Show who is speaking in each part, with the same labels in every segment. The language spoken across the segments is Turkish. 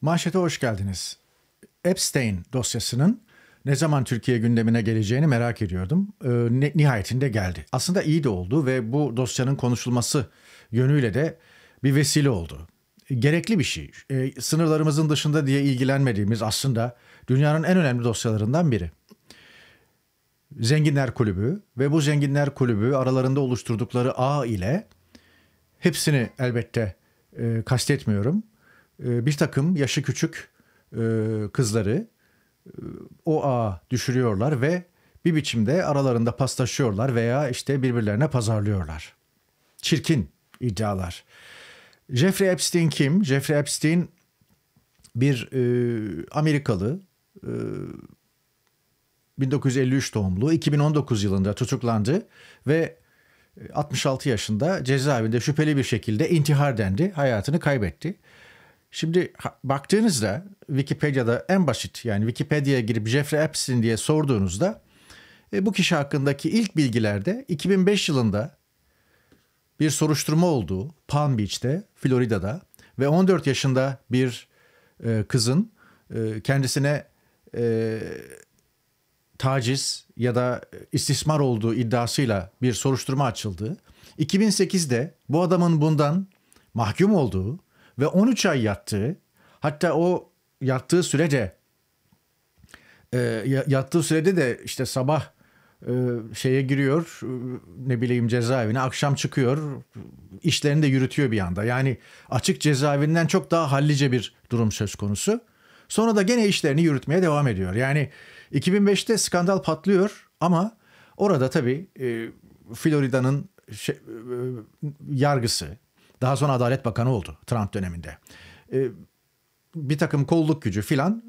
Speaker 1: Manşete hoş geldiniz. Epstein dosyasının ne zaman Türkiye gündemine geleceğini merak ediyordum. E, nihayetinde geldi. Aslında iyi de oldu ve bu dosyanın konuşulması yönüyle de bir vesile oldu. Gerekli bir şey. E, sınırlarımızın dışında diye ilgilenmediğimiz aslında dünyanın en önemli dosyalarından biri. Zenginler Kulübü ve bu Zenginler Kulübü aralarında oluşturdukları ağ ile hepsini elbette e, kastetmiyorum ee, bir takım yaşı küçük e, kızları e, o ağa düşürüyorlar ve bir biçimde aralarında paslaşıyorlar veya işte birbirlerine pazarlıyorlar. Çirkin iddialar. Jeffrey Epstein kim? Jeffrey Epstein bir e, Amerikalı e, 1953 doğumlu 2019 yılında tutuklandı ve 66 e, yaşında cezaevinde şüpheli bir şekilde intihar dendi hayatını kaybetti. Şimdi baktığınızda Wikipedia'da en basit yani Wikipedia'ya girip Jeffrey Epstein diye sorduğunuzda e, bu kişi hakkındaki ilk bilgilerde 2005 yılında bir soruşturma olduğu Palm Beach'te, Florida'da ve 14 yaşında bir e, kızın e, kendisine e, taciz ya da istismar olduğu iddiasıyla bir soruşturma açıldı. 2008'de bu adamın bundan mahkum olduğu ve 13 ay yattığı hatta o yattığı sürede, e, yattığı sürede de işte sabah e, şeye giriyor e, ne bileyim cezaevine akşam çıkıyor işlerini de yürütüyor bir anda. Yani açık cezaevinden çok daha hallice bir durum söz konusu. Sonra da gene işlerini yürütmeye devam ediyor. Yani 2005'te skandal patlıyor ama orada tabii e, Florida'nın şey, e, yargısı daha sonra Adalet Bakanı oldu Trump döneminde. E, bir takım kolluk gücü filan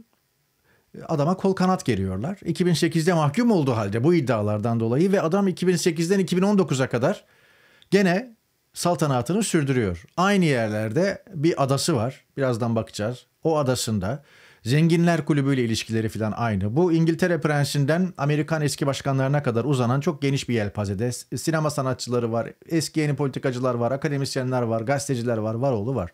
Speaker 1: e, adama kol kanat geriyorlar. 2008'de mahkum olduğu halde bu iddialardan dolayı ve adam 2008'den 2019'a kadar gene saltanatını sürdürüyor. Aynı yerlerde bir adası var. Birazdan bakacağız. O adasında Zenginler kulübüyle ilişkileri falan aynı. Bu İngiltere prensinden Amerikan eski başkanlarına kadar uzanan çok geniş bir yelpazede. Sinema sanatçıları var, eski yeni politikacılar var, akademisyenler var, gazeteciler var, var oğlu var.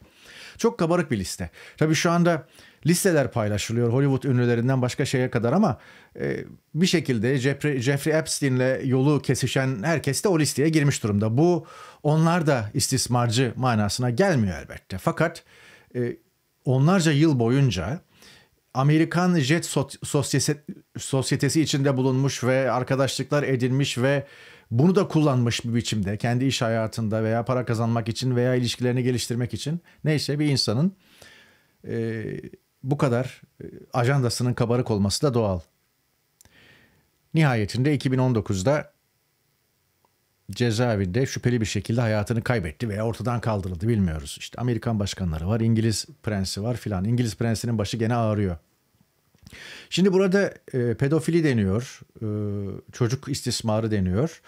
Speaker 1: Çok kabarık bir liste. Tabii şu anda listeler paylaşılıyor Hollywood ünlülerinden başka şeye kadar ama e, bir şekilde Jeffrey, Jeffrey Epstein'le yolu kesişen herkes de o listeye girmiş durumda. Bu onlar da istismarcı manasına gelmiyor elbette. Fakat e, onlarca yıl boyunca Amerikan jet sosyetesi, sosyetesi içinde bulunmuş ve arkadaşlıklar edinmiş ve bunu da kullanmış bir biçimde kendi iş hayatında veya para kazanmak için veya ilişkilerini geliştirmek için neyse bir insanın e, bu kadar ajandasının kabarık olması da doğal. Nihayetinde 2019'da cezaevinde şüpheli bir şekilde hayatını kaybetti veya ortadan kaldırıldı bilmiyoruz. İşte Amerikan başkanları var, İngiliz prensi var filan. İngiliz prensinin başı gene ağrıyor. Şimdi burada e, pedofili deniyor, e, çocuk istismarı deniyor.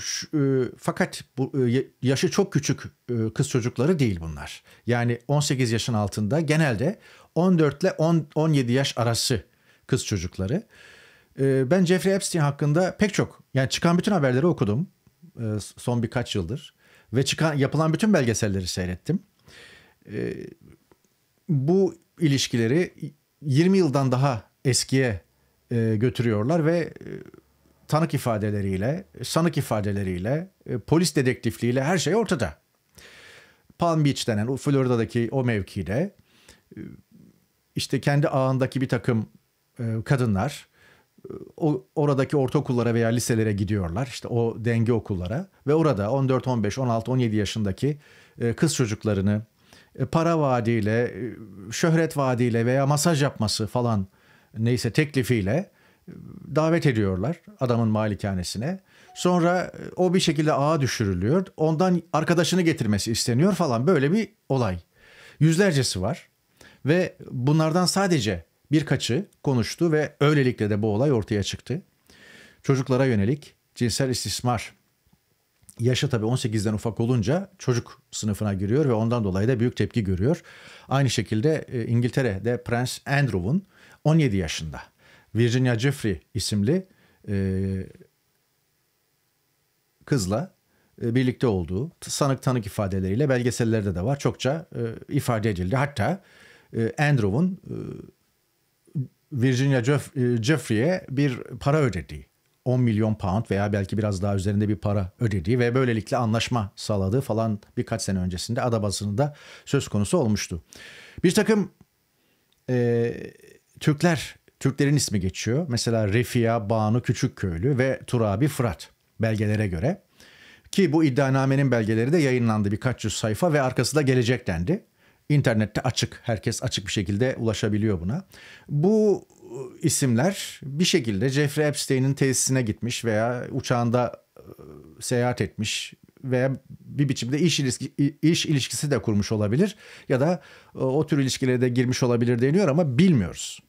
Speaker 1: Şu, e, fakat bu, e, yaşı çok küçük e, kız çocukları değil bunlar. Yani 18 yaşın altında genelde 14 ile 10, 17 yaş arası kız çocukları. E, ben Jeffrey Epstein hakkında pek çok yani çıkan bütün haberleri okudum. E, son birkaç yıldır ve çıkan yapılan bütün belgeselleri seyrettim. E, bu ilişkileri 20 yıldan daha eskiye e, götürüyorlar ve tanık ifadeleriyle, sanık ifadeleriyle, polis dedektifliğiyle her şey ortada. Palm Beach denen Florida'daki o mevkide işte kendi ağındaki bir takım kadınlar o, oradaki ortaokullara veya liselere gidiyorlar. İşte o denge okullara ve orada 14, 15, 16, 17 yaşındaki e, kız çocuklarını e, para vaadiyle, e, şöhret vaadiyle veya masaj yapması falan neyse teklifiyle davet ediyorlar adamın malikanesine. Sonra o bir şekilde ağa düşürülüyor. Ondan arkadaşını getirmesi isteniyor falan böyle bir olay. Yüzlercesi var ve bunlardan sadece birkaçı konuştu ve öylelikle de bu olay ortaya çıktı. Çocuklara yönelik cinsel istismar yaşı tabii 18'den ufak olunca çocuk sınıfına giriyor ve ondan dolayı da büyük tepki görüyor. Aynı şekilde e, İngiltere'de Prens Andrew'un 17 yaşında Virginia Jeffrey isimli e, kızla e, birlikte olduğu sanık tanık ifadeleriyle belgesellerde de var. Çokça ifade edildi. Hatta Andrew'un Virginia e, Jeffrey'e bir para ödediği, 10 milyon pound veya belki biraz daha üzerinde bir para ödediği ve böylelikle anlaşma sağladığı falan birkaç sene öncesinde adabasında söz konusu olmuştu. Bir takım e, Türkler, Türklerin ismi geçiyor. Mesela Refia, Banu Küçükköylü ve Turabi Fırat belgelere göre. Ki bu iddianamenin belgeleri de yayınlandı birkaç yüz sayfa ve arkası da gelecek dendi. İnternette açık, herkes açık bir şekilde ulaşabiliyor buna. Bu e, isimler bir şekilde Jeffrey Epstein'in tesisine gitmiş veya uçağında e, seyahat etmiş veya bir biçimde iş, ilişki, iş ilişkisi de kurmuş olabilir ya da e, o tür ilişkilere de girmiş olabilir deniyor ama bilmiyoruz.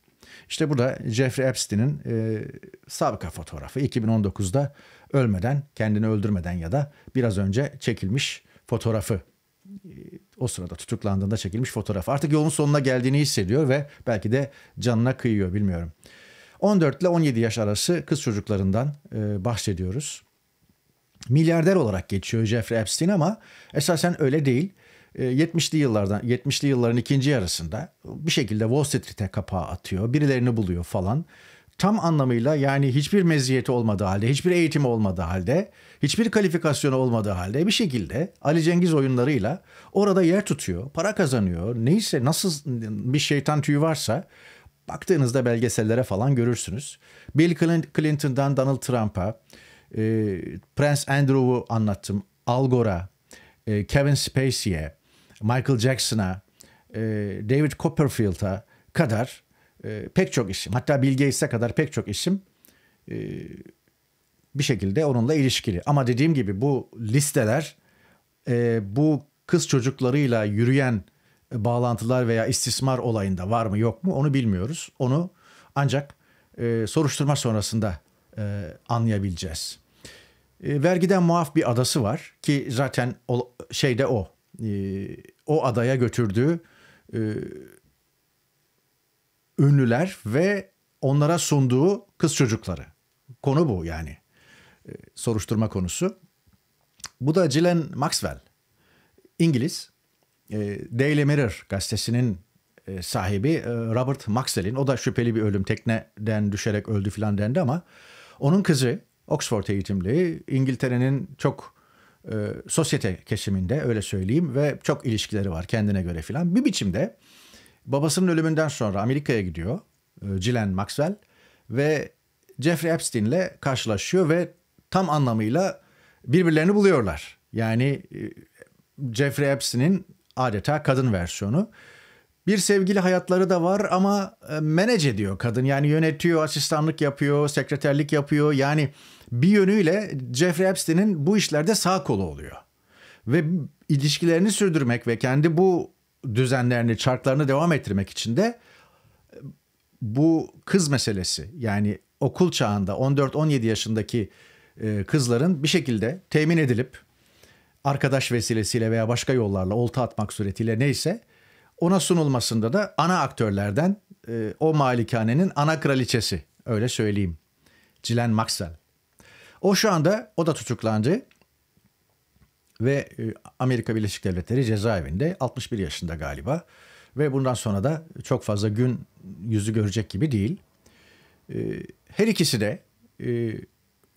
Speaker 1: İşte burada Jeffrey Epstein'in e, sabıka fotoğrafı 2019'da ölmeden, kendini öldürmeden ya da biraz önce çekilmiş fotoğrafı o sırada tutuklandığında çekilmiş fotoğraf. Artık yolun sonuna geldiğini hissediyor ve belki de canına kıyıyor bilmiyorum. 14 ile 17 yaş arası kız çocuklarından e, bahsediyoruz. Milyarder olarak geçiyor Jeffrey Epstein ama esasen öyle değil. 70'li e, yıllardan 70'li yılların ikinci yarısında bir şekilde Wall Street'e kapağı atıyor, birilerini buluyor falan. Tam anlamıyla yani hiçbir meziyeti olmadığı halde, hiçbir eğitimi olmadığı halde hiçbir kalifikasyonu olmadığı halde bir şekilde Ali Cengiz oyunlarıyla orada yer tutuyor, para kazanıyor. Neyse nasıl bir şeytan tüyü varsa baktığınızda belgesellere falan görürsünüz. Bill Clinton'dan Donald Trump'a, e, Prince Andrew'u anlattım, Al Gore'a, e, Kevin Spacey'e, Michael Jackson'a, e, David Copperfield'a kadar e, pek çok isim, hatta Bill Gates'e kadar pek çok isim e, bir şekilde onunla ilişkili. Ama dediğim gibi bu listeler e, bu kız çocuklarıyla yürüyen e, bağlantılar veya istismar olayında var mı yok mu onu bilmiyoruz. Onu ancak e, soruşturma sonrasında e, anlayabileceğiz. E, vergiden muaf bir adası var ki zaten o, şeyde o. E, o adaya götürdüğü e, ünlüler ve onlara sunduğu kız çocukları. Konu bu yani soruşturma konusu. Bu da Gillian Maxwell, İngiliz. E, Daily Mirror gazetesinin e, sahibi e, Robert Maxwell'in, o da şüpheli bir ölüm, tekneden düşerek öldü filan dendi ama onun kızı Oxford eğitimli, İngiltere'nin çok e, sosyete kesiminde öyle söyleyeyim ve çok ilişkileri var kendine göre filan. Bir biçimde babasının ölümünden sonra Amerika'ya gidiyor e, Maxwell ve Jeffrey Epstein'le karşılaşıyor ve tam anlamıyla birbirlerini buluyorlar. Yani e, Jeffrey Epstein'in adeta kadın versiyonu. Bir sevgili hayatları da var ama e, manage ediyor kadın. Yani yönetiyor, asistanlık yapıyor, sekreterlik yapıyor. Yani bir yönüyle Jeffrey Epstein'in bu işlerde sağ kolu oluyor. Ve ilişkilerini sürdürmek ve kendi bu düzenlerini, çarklarını devam ettirmek için de e, bu kız meselesi yani okul çağında 14-17 yaşındaki e, kızların bir şekilde temin edilip arkadaş vesilesiyle veya başka yollarla olta atmak suretiyle neyse ona sunulmasında da ana aktörlerden e, o malikanenin ana kraliçesi öyle söyleyeyim. Cilen Maxwell. O şu anda o da tutuklandı ve e, Amerika Birleşik Devletleri cezaevinde 61 yaşında galiba ve bundan sonra da çok fazla gün yüzü görecek gibi değil. her ikisi de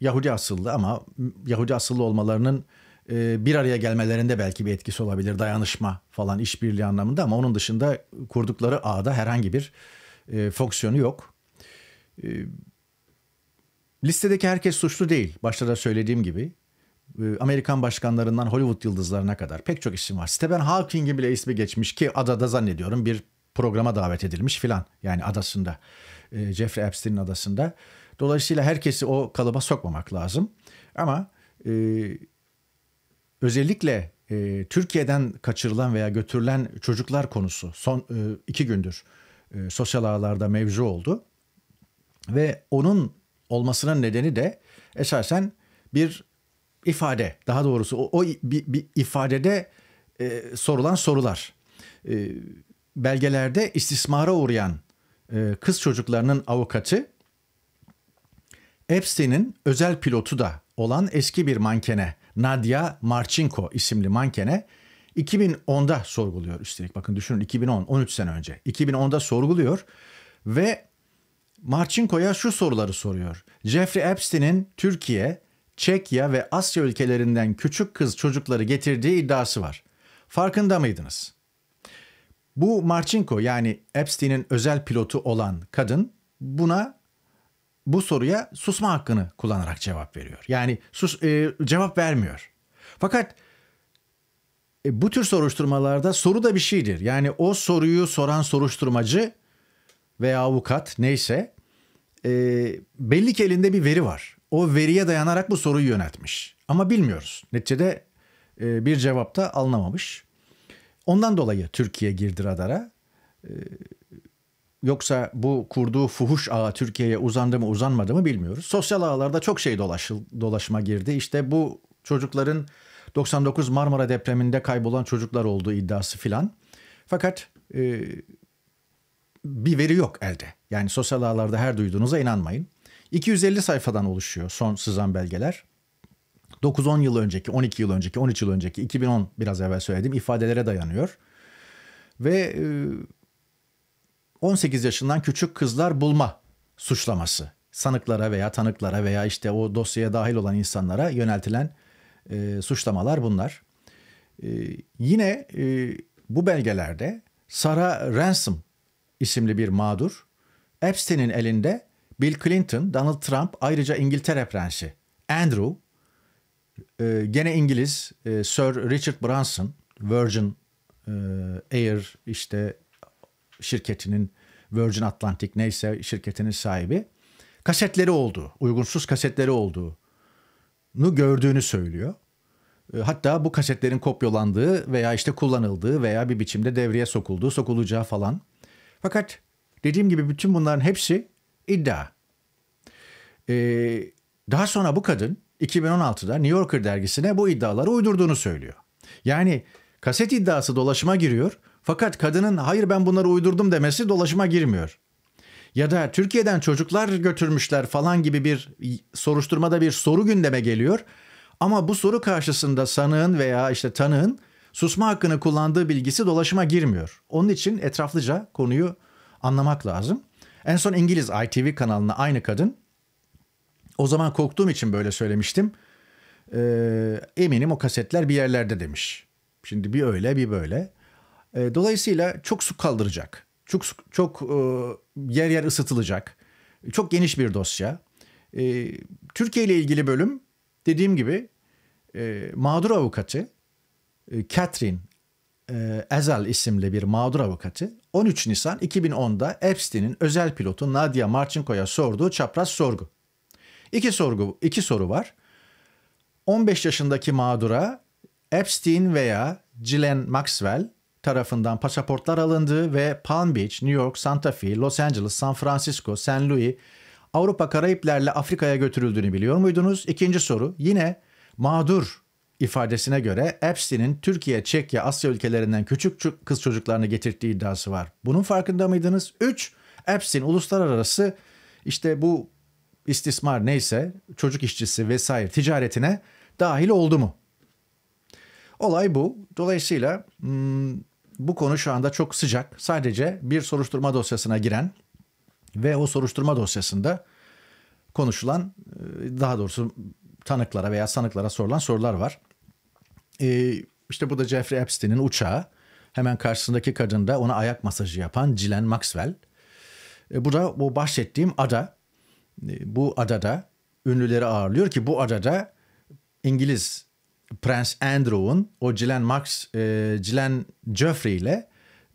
Speaker 1: Yahudi asıllı ama Yahudi asıllı olmalarının e, bir araya gelmelerinde belki bir etkisi olabilir. Dayanışma falan işbirliği anlamında ama onun dışında kurdukları ağda herhangi bir e, fonksiyonu yok. E, listedeki herkes suçlu değil. Başta da söylediğim gibi. Amerikan başkanlarından Hollywood yıldızlarına kadar pek çok isim var. Stephen Hawking'in bile ismi geçmiş ki adada zannediyorum bir programa davet edilmiş filan. Yani adasında. Jeffrey Epstein'in adasında. Dolayısıyla herkesi o kalıba sokmamak lazım. Ama e, özellikle e, Türkiye'den kaçırılan veya götürülen çocuklar konusu son e, iki gündür e, sosyal ağlarda mevzu oldu. Ve onun olmasının nedeni de esasen bir ifade. Daha doğrusu o, o bir, bir ifadede e, sorulan sorular. E, belgelerde istismara uğrayan e, kız çocuklarının avukatı Epstein'in özel pilotu da olan eski bir mankene Nadia Marchenko isimli mankene 2010'da sorguluyor üstelik. Bakın düşünün 2010, 13 sene önce. 2010'da sorguluyor ve Marchenko'ya şu soruları soruyor. Jeffrey Epstein'in Türkiye, Çekya ve Asya ülkelerinden küçük kız çocukları getirdiği iddiası var. Farkında mıydınız? Bu Marchenko yani Epstein'in özel pilotu olan kadın buna bu soruya susma hakkını kullanarak cevap veriyor. Yani sus e, cevap vermiyor. Fakat e, bu tür soruşturmalarda soru da bir şeydir. Yani o soruyu soran soruşturmacı veya avukat neyse e, belli ki elinde bir veri var. O veriye dayanarak bu soruyu yöneltmiş. Ama bilmiyoruz. Neticede e, bir cevap da alınamamış. Ondan dolayı Türkiye girdi radara. E, Yoksa bu kurduğu fuhuş ağı Türkiye'ye uzandı mı uzanmadı mı bilmiyoruz. Sosyal ağlarda çok şey dolaşıl, dolaşıma girdi. İşte bu çocukların 99 Marmara depreminde kaybolan çocuklar olduğu iddiası filan. Fakat e, bir veri yok elde. Yani sosyal ağlarda her duyduğunuza inanmayın. 250 sayfadan oluşuyor son sızan belgeler. 9-10 yıl önceki, 12 yıl önceki, 13 yıl önceki, 2010 biraz evvel söyledim ifadelere dayanıyor. Ve e, 18 yaşından küçük kızlar bulma suçlaması sanıklara veya tanıklara veya işte o dosyaya dahil olan insanlara yöneltilen e, suçlamalar bunlar. E, yine e, bu belgelerde Sara Ransom isimli bir mağdur Epstein'in elinde Bill Clinton, Donald Trump ayrıca İngiltere prensi Andrew e, gene İngiliz e, Sir Richard Branson Virgin e, Air işte şirketinin Virgin Atlantic neyse şirketinin sahibi kasetleri olduğu, uygunsuz kasetleri olduğunu gördüğünü söylüyor. E, hatta bu kasetlerin kopyalandığı veya işte kullanıldığı veya bir biçimde devreye sokulduğu, sokulacağı falan. Fakat dediğim gibi bütün bunların hepsi iddia. Ee, daha sonra bu kadın 2016'da New Yorker dergisine bu iddiaları uydurduğunu söylüyor. Yani kaset iddiası dolaşıma giriyor. Fakat kadının hayır ben bunları uydurdum demesi dolaşıma girmiyor. Ya da Türkiye'den çocuklar götürmüşler falan gibi bir soruşturmada bir soru gündeme geliyor. Ama bu soru karşısında sanığın veya işte tanığın susma hakkını kullandığı bilgisi dolaşıma girmiyor. Onun için etraflıca konuyu anlamak lazım. En son İngiliz ITV kanalına aynı kadın o zaman korktuğum için böyle söylemiştim. Ee, eminim o kasetler bir yerlerde demiş. Şimdi bir öyle bir böyle. E, dolayısıyla çok su kaldıracak. Çok çok e, yer yer ısıtılacak. Çok geniş bir dosya. E, Türkiye ile ilgili bölüm dediğim gibi e, mağdur avukatı e, Catherine e, Ezel isimli bir mağdur avukatı 13 Nisan 2010'da Epstein'in özel pilotu Nadia Marchenko'ya sorduğu çapraz sorgu. İki sorgu, iki soru var. 15 yaşındaki mağdura Epstein veya Ghislaine Maxwell tarafından pasaportlar alındı ve Palm Beach, New York, Santa Fe, Los Angeles, San Francisco, San Louis Avrupa Karayiplerle Afrika'ya götürüldüğünü biliyor muydunuz? İkinci soru yine mağdur ifadesine göre Epstein'in Türkiye, Çekya, Asya ülkelerinden küçük kız çocuklarını getirdiği iddiası var. Bunun farkında mıydınız? 3. Epstein uluslararası işte bu istismar neyse çocuk işçisi vesaire ticaretine dahil oldu mu? Olay bu. Dolayısıyla hmm, bu konu şu anda çok sıcak. Sadece bir soruşturma dosyasına giren ve o soruşturma dosyasında konuşulan e, daha doğrusu tanıklara veya sanıklara sorulan sorular var. Ee, işte bu da Jeffrey Epstein'in uçağı. Hemen karşısındaki kadın da ona ayak masajı yapan Gillian Maxwell. Ee, bu da bu bahsettiğim ada. Ee, bu adada ünlüleri ağırlıyor ki bu adada İngiliz Prens Andrew'un o Glenn Max, e, Jeffrey ile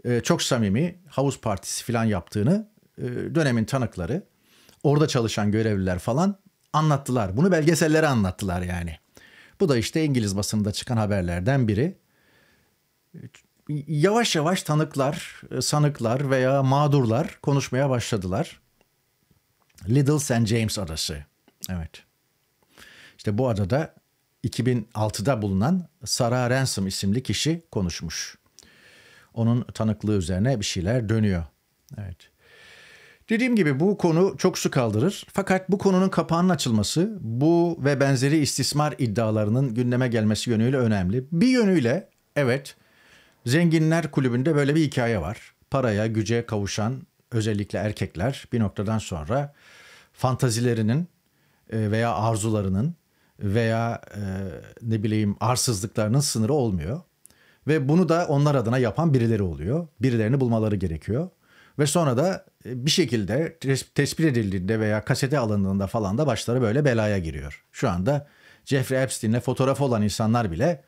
Speaker 1: e, çok samimi havuz partisi falan yaptığını e, dönemin tanıkları, orada çalışan görevliler falan anlattılar. Bunu belgesellere anlattılar yani. Bu da işte İngiliz basınında çıkan haberlerden biri. E, yavaş yavaş tanıklar, e, sanıklar veya mağdurlar konuşmaya başladılar. Little St. James adası. Evet. İşte bu adada 2006'da bulunan Sarah Ransom isimli kişi konuşmuş. Onun tanıklığı üzerine bir şeyler dönüyor. Evet. Dediğim gibi bu konu çok su kaldırır. Fakat bu konunun kapağının açılması, bu ve benzeri istismar iddialarının gündeme gelmesi yönüyle önemli. Bir yönüyle evet zenginler kulübünde böyle bir hikaye var. Paraya, güce kavuşan özellikle erkekler bir noktadan sonra fantazilerinin e, veya arzularının veya e, ne bileyim arsızlıklarının sınırı olmuyor. Ve bunu da onlar adına yapan birileri oluyor. Birilerini bulmaları gerekiyor. Ve sonra da e, bir şekilde tespit edildiğinde veya kasete alındığında falan da başları böyle belaya giriyor. Şu anda Jeffrey Epstein'le fotoğrafı olan insanlar bile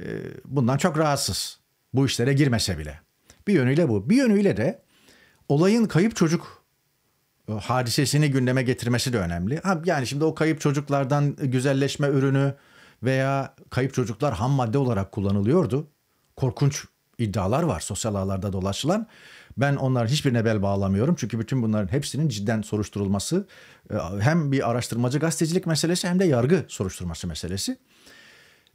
Speaker 1: e, bundan çok rahatsız. Bu işlere girmese bile. Bir yönüyle bu. Bir yönüyle de olayın kayıp çocuk hadisesini gündeme getirmesi de önemli. Ha, yani şimdi o kayıp çocuklardan güzelleşme ürünü veya kayıp çocuklar ham madde olarak kullanılıyordu. Korkunç iddialar var sosyal ağlarda dolaşılan. Ben onlar hiçbirine bel bağlamıyorum. Çünkü bütün bunların hepsinin cidden soruşturulması e, hem bir araştırmacı gazetecilik meselesi hem de yargı soruşturması meselesi.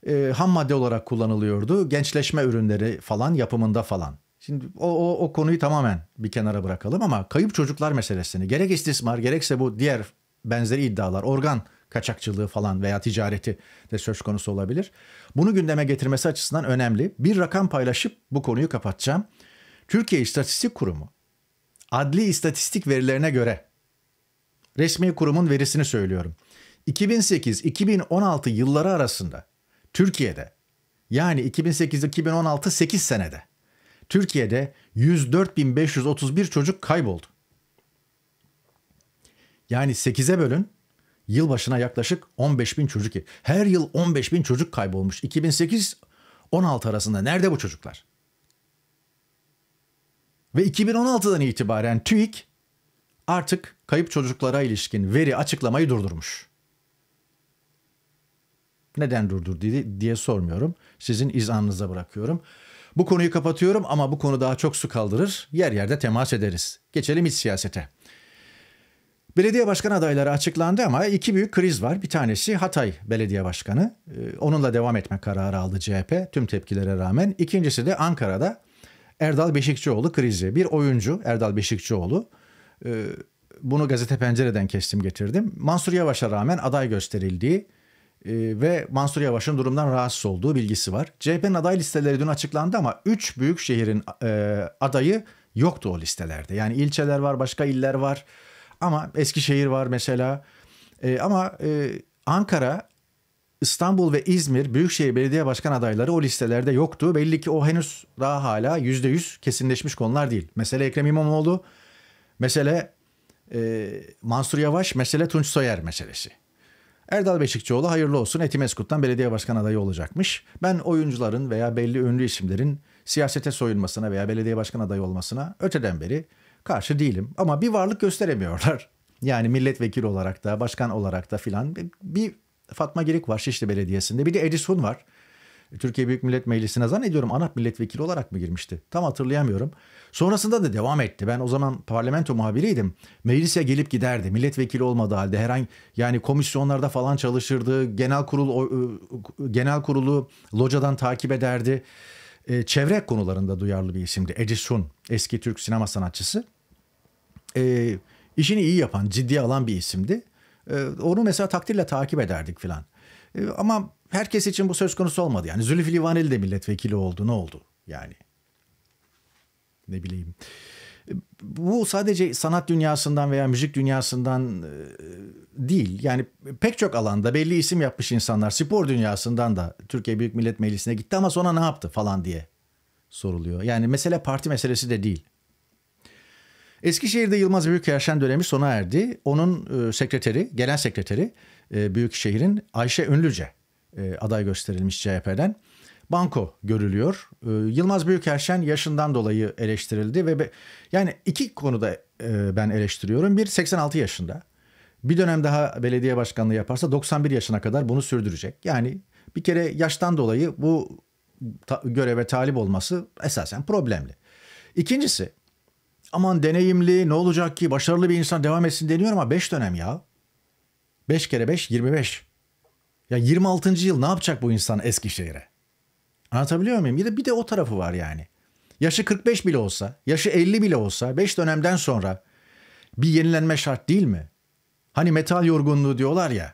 Speaker 1: E, ham madde olarak kullanılıyordu. Gençleşme ürünleri falan yapımında falan. Şimdi o, o, o konuyu tamamen bir kenara bırakalım ama kayıp çocuklar meselesini gerek istismar gerekse bu diğer benzeri iddialar organ kaçakçılığı falan veya ticareti de söz konusu olabilir. Bunu gündeme getirmesi açısından önemli. Bir rakam paylaşıp bu konuyu kapatacağım. Türkiye İstatistik Kurumu adli istatistik verilerine göre resmi kurumun verisini söylüyorum. 2008-2016 yılları arasında Türkiye'de yani 2008-2016 8 senede Türkiye'de 104.531 çocuk kayboldu. Yani 8'e bölün yıl başına yaklaşık 15.000 çocuk. Her yıl 15.000 çocuk kaybolmuş. 2008 16 arasında nerede bu çocuklar? Ve 2016'dan itibaren TÜİK artık kayıp çocuklara ilişkin veri açıklamayı durdurmuş. Neden durdur diye, diye sormuyorum. Sizin izanınıza bırakıyorum. Bu konuyu kapatıyorum ama bu konu daha çok su kaldırır. Yer yerde temas ederiz. Geçelim iç siyasete. Belediye başkan adayları açıklandı ama iki büyük kriz var. Bir tanesi Hatay Belediye Başkanı. Ee, onunla devam etme kararı aldı CHP tüm tepkilere rağmen. İkincisi de Ankara'da Erdal Beşikçioğlu krizi. Bir oyuncu Erdal Beşikçioğlu. Ee, bunu gazete pencereden kestim getirdim. Mansur Yavaş'a rağmen aday gösterildiği ee, ve Mansur Yavaş'ın durumdan rahatsız olduğu bilgisi var. CHP'nin aday listeleri dün açıklandı ama 3 büyük şehrin e, adayı yoktu o listelerde. Yani ilçeler var, başka iller var ama Eskişehir var mesela. E, ama e, Ankara, İstanbul ve İzmir Büyükşehir Belediye Başkan adayları o listelerde yoktu. Belli ki o henüz daha hala %100 kesinleşmiş konular değil. Mesele Ekrem İmamoğlu, mesele Mansur Yavaş, mesele Tunç Soyer meselesi. Erdal Beşikçioğlu hayırlı olsun Etimeskut'tan belediye başkan adayı olacakmış. Ben oyuncuların veya belli ünlü isimlerin siyasete soyulmasına veya belediye başkan adayı olmasına öteden beri karşı değilim. Ama bir varlık gösteremiyorlar. Yani milletvekili olarak da, başkan olarak da filan bir Fatma Girik var Şişli Belediyesi'nde. Bir de Edison var. Türkiye Büyük Millet Meclisi'ne zannediyorum ANAP milletvekili olarak mı girmişti? Tam hatırlayamıyorum. Sonrasında da devam etti. Ben o zaman parlamento muhabiriydim. Meclise gelip giderdi. Milletvekili olmadığı halde herhangi yani komisyonlarda falan çalışırdı. Genel kurul ıı, ıı, genel kurulu locadan takip ederdi. E, çevre konularında duyarlı bir isimdi. Edison, eski Türk sinema sanatçısı. E, işini iyi yapan, ciddi alan bir isimdi. E, onu mesela takdirle takip ederdik filan. Ama herkes için bu söz konusu olmadı. Yani Zülfü Livaneli de milletvekili oldu. Ne oldu yani? Ne bileyim. Bu sadece sanat dünyasından veya müzik dünyasından e, değil. Yani pek çok alanda belli isim yapmış insanlar spor dünyasından da Türkiye Büyük Millet Meclisi'ne gitti ama sonra ne yaptı falan diye soruluyor. Yani mesele parti meselesi de değil. Eskişehir'de Yılmaz Büyükelçen dönemi sona erdi. Onun e, sekreteri, gelen sekreteri e, Büyükşehir'in Ayşe Ünlüce e, aday gösterilmiş CHP'den. Banko görülüyor. E, Yılmaz Büyükerşen yaşından dolayı eleştirildi ve be, yani iki konuda e, ben eleştiriyorum. Bir 86 yaşında. Bir dönem daha belediye başkanlığı yaparsa 91 yaşına kadar bunu sürdürecek. Yani bir kere yaştan dolayı bu ta- göreve talip olması esasen problemli. İkincisi aman deneyimli ne olacak ki başarılı bir insan devam etsin deniyor ama 5 dönem ya. 5 kere 5 25. Ya 26. yıl ne yapacak bu insan Eskişehir'e? Anlatabiliyor muyum? Bir de, bir de o tarafı var yani. Yaşı 45 bile olsa, yaşı 50 bile olsa 5 dönemden sonra bir yenilenme şart değil mi? Hani metal yorgunluğu diyorlar ya.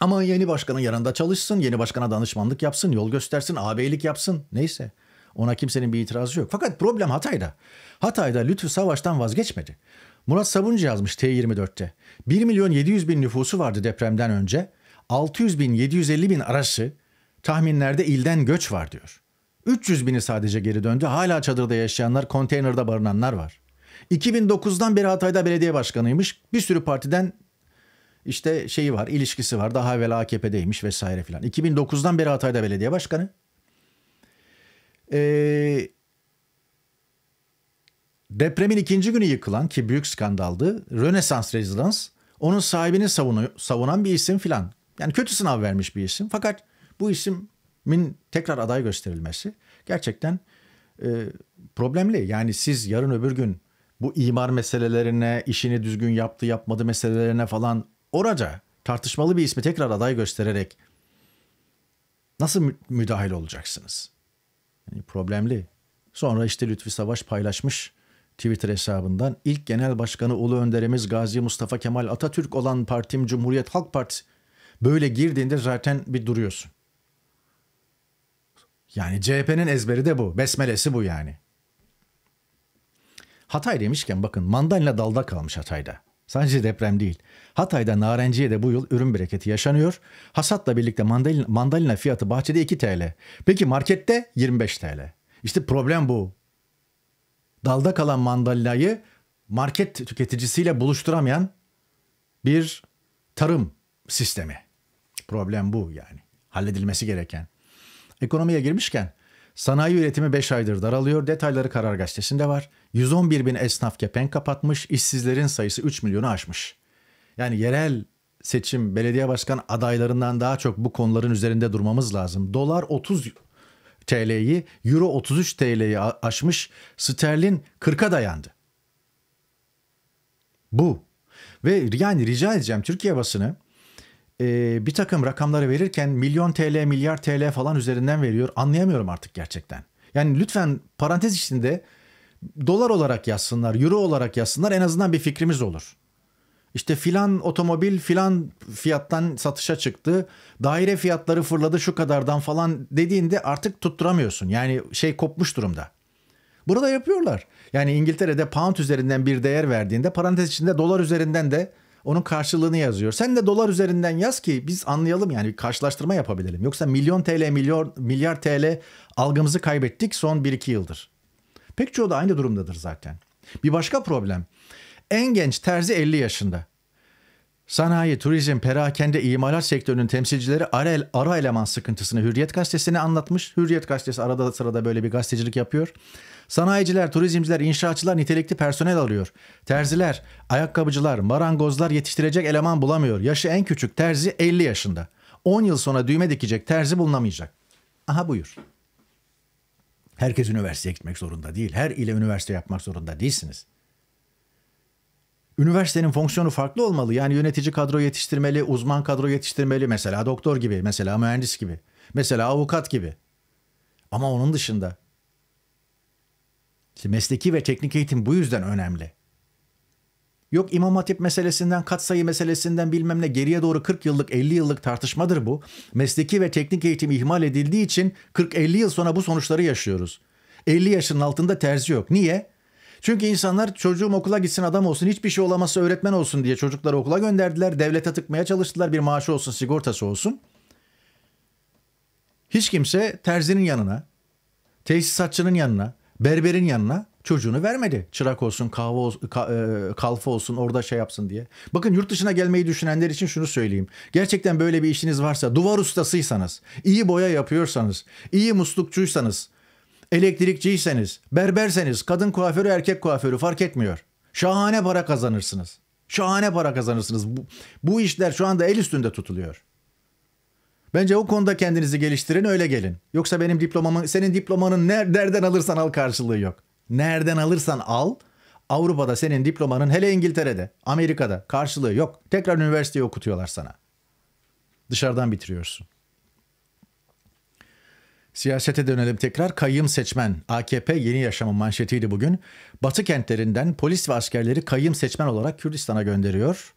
Speaker 1: Ama yeni başkanın yanında çalışsın, yeni başkana danışmanlık yapsın, yol göstersin, ağabeylik yapsın. Neyse ona kimsenin bir itirazı yok. Fakat problem Hatay'da. Hatay'da Lütfü Savaş'tan vazgeçmedi. Murat Sabuncu yazmış T24'te. 1 milyon 700 bin nüfusu vardı depremden önce. 600 bin 750 bin arası tahminlerde ilden göç var diyor. 300 bini sadece geri döndü. Hala çadırda yaşayanlar, konteynerda barınanlar var. 2009'dan beri Hatay'da belediye başkanıymış. Bir sürü partiden işte şeyi var, ilişkisi var. Daha evvel AKP'deymiş vesaire filan. 2009'dan beri Hatay'da belediye başkanı. Ee, Depremin ikinci günü yıkılan ki büyük skandaldı Rönesans Residence onun sahibini savunan bir isim filan. Yani kötü sınav vermiş bir isim fakat bu isimin tekrar aday gösterilmesi gerçekten e, problemli. Yani siz yarın öbür gün bu imar meselelerine, işini düzgün yaptı yapmadı meselelerine falan oraca tartışmalı bir ismi tekrar aday göstererek nasıl müdahil olacaksınız? Yani problemli. Sonra işte Lütfi Savaş paylaşmış Twitter hesabından ilk genel başkanı Ulu Önderimiz Gazi Mustafa Kemal Atatürk olan partim Cumhuriyet Halk Partisi böyle girdiğinde zaten bir duruyorsun. Yani CHP'nin ezberi de bu. Besmelesi bu yani. Hatay demişken bakın mandalina dalda kalmış Hatay'da. Sadece deprem değil. Hatay'da Narenciye'de bu yıl ürün bereketi yaşanıyor. Hasatla birlikte mandalina, mandalina fiyatı bahçede 2 TL. Peki markette 25 TL. İşte problem bu dalda kalan mandalinayı market tüketicisiyle buluşturamayan bir tarım sistemi. Problem bu yani. Halledilmesi gereken. Ekonomiye girmişken sanayi üretimi 5 aydır daralıyor. Detayları Karar Gazetesi'nde var. 111 bin esnaf kepenk kapatmış. işsizlerin sayısı 3 milyonu aşmış. Yani yerel seçim belediye başkan adaylarından daha çok bu konuların üzerinde durmamız lazım. Dolar 30 TL'yi, Euro 33 TL'yi aşmış, sterlin 40'a dayandı. Bu. Ve yani rica edeceğim Türkiye basını e, bir takım rakamları verirken milyon TL, milyar TL falan üzerinden veriyor. Anlayamıyorum artık gerçekten. Yani lütfen parantez içinde dolar olarak yazsınlar, euro olarak yazsınlar en azından bir fikrimiz olur. İşte filan otomobil filan fiyattan satışa çıktı. Daire fiyatları fırladı şu kadardan falan dediğinde artık tutturamıyorsun. Yani şey kopmuş durumda. Burada yapıyorlar. Yani İngiltere'de pound üzerinden bir değer verdiğinde parantez içinde dolar üzerinden de onun karşılığını yazıyor. Sen de dolar üzerinden yaz ki biz anlayalım yani bir karşılaştırma yapabilelim. Yoksa milyon TL, milyar, milyar TL algımızı kaybettik son 1-2 yıldır. Pek çoğu da aynı durumdadır zaten. Bir başka problem. En genç terzi 50 yaşında. Sanayi, turizm, perakende, imalat sektörünün temsilcileri ara, ara eleman sıkıntısını Hürriyet Gazetesi'ne anlatmış. Hürriyet Gazetesi arada sırada böyle bir gazetecilik yapıyor. Sanayiciler, turizmciler, inşaatçılar nitelikli personel arıyor. Terziler, ayakkabıcılar, marangozlar yetiştirecek eleman bulamıyor. Yaşı en küçük terzi 50 yaşında. 10 yıl sonra düğme dikecek terzi bulunamayacak. Aha buyur. Herkes üniversiteye gitmek zorunda değil. Her ile üniversite yapmak zorunda değilsiniz üniversitenin fonksiyonu farklı olmalı. Yani yönetici kadro yetiştirmeli, uzman kadro yetiştirmeli. Mesela doktor gibi, mesela mühendis gibi, mesela avukat gibi. Ama onun dışında işte mesleki ve teknik eğitim bu yüzden önemli. Yok imam hatip meselesinden, katsayı meselesinden bilmem ne geriye doğru 40 yıllık 50 yıllık tartışmadır bu. Mesleki ve teknik eğitim ihmal edildiği için 40-50 yıl sonra bu sonuçları yaşıyoruz. 50 yaşın altında terzi yok. Niye? Çünkü insanlar çocuğum okula gitsin adam olsun hiçbir şey olamazsa öğretmen olsun diye çocukları okula gönderdiler. Devlete tıkmaya çalıştılar bir maaşı olsun sigortası olsun. Hiç kimse terzinin yanına, tesisatçının yanına, berberin yanına çocuğunu vermedi. Çırak olsun, kahve olsun, e, kalfa olsun, orada şey yapsın diye. Bakın yurt dışına gelmeyi düşünenler için şunu söyleyeyim. Gerçekten böyle bir işiniz varsa, duvar ustasıysanız, iyi boya yapıyorsanız, iyi muslukçuysanız, Elektrikçiyseniz, berberseniz, kadın kuaförü, erkek kuaförü fark etmiyor. Şahane para kazanırsınız. Şahane para kazanırsınız. Bu, bu işler şu anda el üstünde tutuluyor. Bence o konuda kendinizi geliştirin öyle gelin. Yoksa benim diplomamın, senin diplomanın nereden alırsan al karşılığı yok. Nereden alırsan al, Avrupa'da senin diplomanın hele İngiltere'de, Amerika'da karşılığı yok. Tekrar üniversiteyi okutuyorlar sana. Dışarıdan bitiriyorsun. Siyasete dönelim tekrar. Kayyım seçmen. AKP yeni yaşamın manşetiydi bugün. Batı kentlerinden polis ve askerleri kayyım seçmen olarak Kürdistan'a gönderiyor.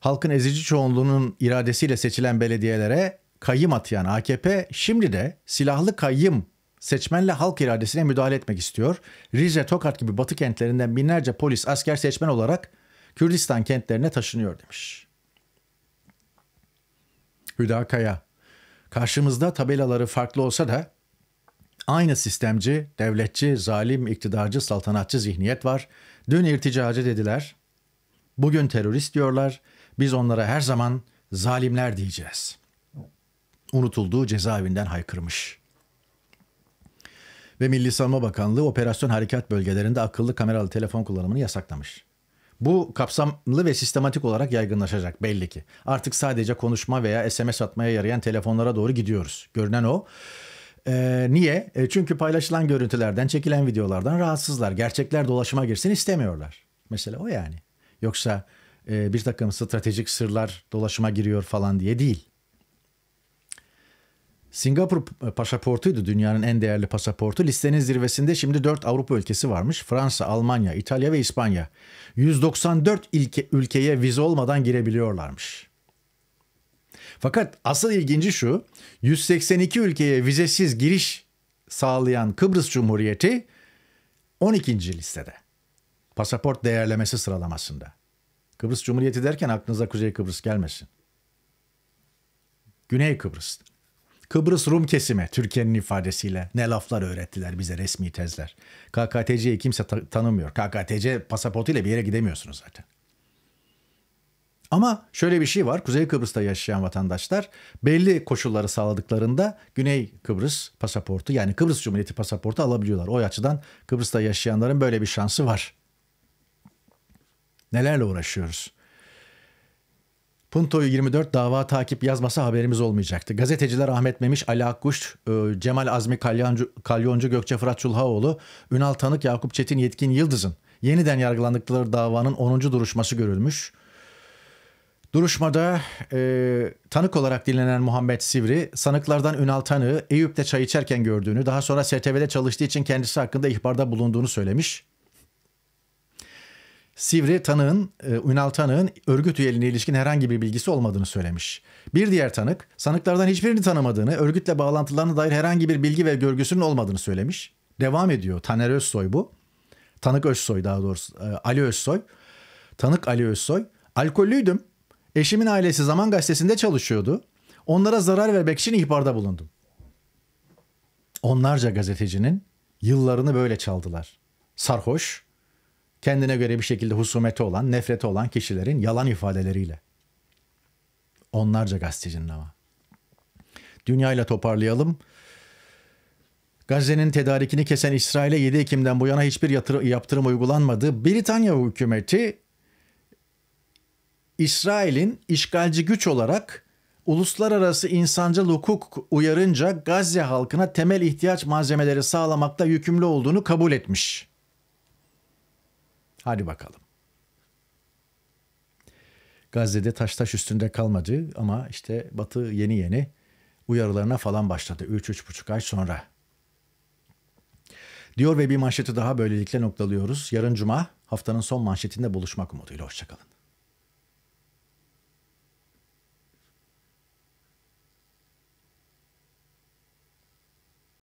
Speaker 1: Halkın ezici çoğunluğunun iradesiyle seçilen belediyelere kayyım atayan AKP şimdi de silahlı kayyım seçmenle halk iradesine müdahale etmek istiyor. Rize, Tokat gibi batı kentlerinden binlerce polis, asker seçmen olarak Kürdistan kentlerine taşınıyor demiş. Hüda Kaya Karşımızda tabelaları farklı olsa da aynı sistemci, devletçi, zalim, iktidarcı, saltanatçı zihniyet var. Dün irticacı dediler, bugün terörist diyorlar. Biz onlara her zaman zalimler diyeceğiz. Unutulduğu cezaevinden haykırmış.'' ve Milli Savunma Bakanlığı operasyon harekat bölgelerinde akıllı kameralı telefon kullanımını yasaklamış. Bu kapsamlı ve sistematik olarak yaygınlaşacak belli ki. Artık sadece konuşma veya SMS atmaya yarayan telefonlara doğru gidiyoruz. Görünen o. Ee, niye? E, çünkü paylaşılan görüntülerden, çekilen videolardan rahatsızlar. Gerçekler dolaşıma girsin istemiyorlar. Mesela o yani. Yoksa e, bir takım stratejik sırlar dolaşıma giriyor falan diye değil. Singapur e, pasaportuydu dünyanın en değerli pasaportu. Listenin zirvesinde şimdi 4 Avrupa ülkesi varmış. Fransa, Almanya, İtalya ve İspanya. 194 ilke, ülkeye vize olmadan girebiliyorlarmış. Fakat asıl ilginci şu. 182 ülkeye vizesiz giriş sağlayan Kıbrıs Cumhuriyeti 12. listede. Pasaport değerlemesi sıralamasında. Kıbrıs Cumhuriyeti derken aklınıza Kuzey Kıbrıs gelmesin. Güney Kıbrıs. Kıbrıs Rum kesimi Türkiye'nin ifadesiyle ne laflar öğrettiler bize resmi tezler. KKTC'yi kimse ta- tanımıyor. KKTC pasaportuyla bir yere gidemiyorsunuz zaten. Ama şöyle bir şey var. Kuzey Kıbrıs'ta yaşayan vatandaşlar belli koşulları sağladıklarında Güney Kıbrıs pasaportu yani Kıbrıs Cumhuriyeti pasaportu alabiliyorlar. O açıdan Kıbrıs'ta yaşayanların böyle bir şansı var. Nelerle uğraşıyoruz? Punto'yu 24 dava takip yazmasa haberimiz olmayacaktı. Gazeteciler Ahmet Memiş, Ali Akkuş, e, Cemal Azmi Kalyoncu, Kalyoncu, Gökçe Fırat Çulhaoğlu, Ünal Tanık, Yakup Çetin, Yetkin Yıldız'ın yeniden yargılandıkları davanın 10. duruşması görülmüş. Duruşmada e, tanık olarak dinlenen Muhammed Sivri, sanıklardan Ünal Tanığı, Eyüp'te çay içerken gördüğünü, daha sonra STV'de çalıştığı için kendisi hakkında ihbarda bulunduğunu söylemiş. Sivri Tanığın, e, Ünal Tanığın örgüt üyeliğine ilişkin herhangi bir bilgisi olmadığını söylemiş. Bir diğer tanık, sanıklardan hiçbirini tanımadığını, örgütle bağlantılarına dair herhangi bir bilgi ve görgüsünün olmadığını söylemiş. Devam ediyor Taner Özsoy bu. Tanık Özsoy daha doğrusu, e, Ali Özsoy. Tanık Ali Özsoy. Alkollüydüm. Eşimin ailesi Zaman Gazetesi'nde çalışıyordu. Onlara zarar vermek için ihbarda bulundum. Onlarca gazetecinin yıllarını böyle çaldılar. Sarhoş, kendine göre bir şekilde husumeti olan, nefreti olan kişilerin yalan ifadeleriyle. Onlarca gazetecinin ama. Dünyayla toparlayalım. Gazze'nin tedarikini kesen İsrail'e 7 Ekim'den bu yana hiçbir yatır, yaptırım uygulanmadı. Britanya hükümeti İsrail'in işgalci güç olarak uluslararası insancıl hukuk uyarınca Gazze halkına temel ihtiyaç malzemeleri sağlamakta yükümlü olduğunu kabul etmiş. Hadi bakalım. Gazze'de taş taş üstünde kalmadı ama işte Batı yeni yeni uyarılarına falan başladı 3-3,5 ay sonra. Diyor ve bir manşeti daha böylelikle noktalıyoruz. Yarın cuma haftanın son manşetinde buluşmak umuduyla. Hoşçakalın.